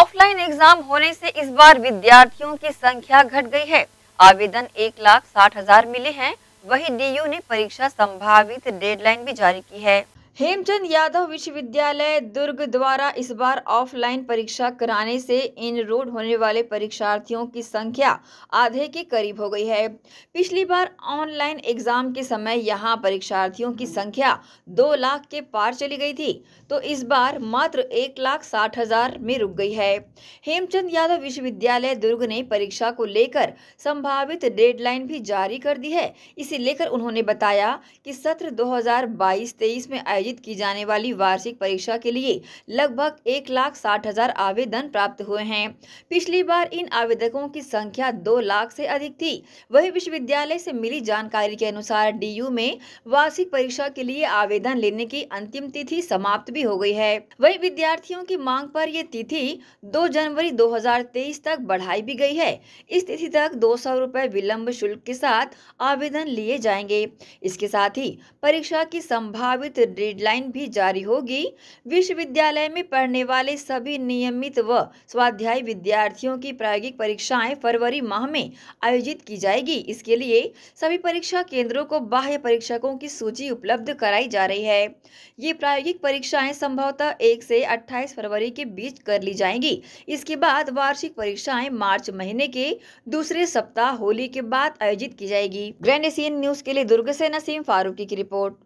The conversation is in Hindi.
ऑफलाइन एग्जाम होने से इस बार विद्यार्थियों की संख्या घट गई है आवेदन एक लाख साठ हजार मिले हैं वही डीयू ने परीक्षा संभावित डेडलाइन भी जारी की है हेमचंद यादव विश्वविद्यालय दुर्ग द्वारा इस बार ऑफलाइन परीक्षा कराने से रोड होने वाले परीक्षार्थियों की संख्या आधे के करीब हो गई है पिछली बार ऑनलाइन एग्जाम के समय यहां परीक्षार्थियों की संख्या दो लाख के पार चली गई थी तो इस बार मात्र एक लाख साठ हजार में रुक गई है हेमचंद यादव विश्वविद्यालय दुर्ग ने परीक्षा को लेकर संभावित डेडलाइन भी जारी कर दी है इसे लेकर उन्होंने बताया कि सत्र दो हजार में आयोजित की जाने वाली वार्षिक परीक्षा के लिए लगभग एक लाख साठ हजार आवेदन प्राप्त हुए हैं पिछली बार इन आवेदकों की संख्या दो लाख से अधिक थी वही विश्वविद्यालय से मिली जानकारी के अनुसार डी में वार्षिक परीक्षा के लिए आवेदन लेने की अंतिम तिथि समाप्त भी हो गयी है वही विद्यार्थियों की मांग आरोप ये तिथि दो जनवरी दो तक बढ़ाई भी गयी है इस तिथि तक दो सौ विलम्ब शुल्क के साथ आवेदन लिए जाएंगे इसके साथ ही परीक्षा की संभावित डेट गाइडलाइन भी जारी होगी विश्वविद्यालय में पढ़ने वाले सभी नियमित व स्वाध्याय विद्यार्थियों की प्रायोगिक परीक्षाएं फरवरी माह में आयोजित की जाएगी इसके लिए सभी परीक्षा केंद्रों को बाह्य परीक्षकों की सूची उपलब्ध कराई जा रही है ये प्रायोगिक परीक्षाएं संभवतः एक से अट्ठाईस फरवरी के बीच कर ली जाएंगी इसके बाद वार्षिक परीक्षाएं मार्च महीने के दूसरे सप्ताह होली के बाद आयोजित की जाएगी ग्रैंड एशियन न्यूज के लिए दुर्ग से नसीम फारूकी की रिपोर्ट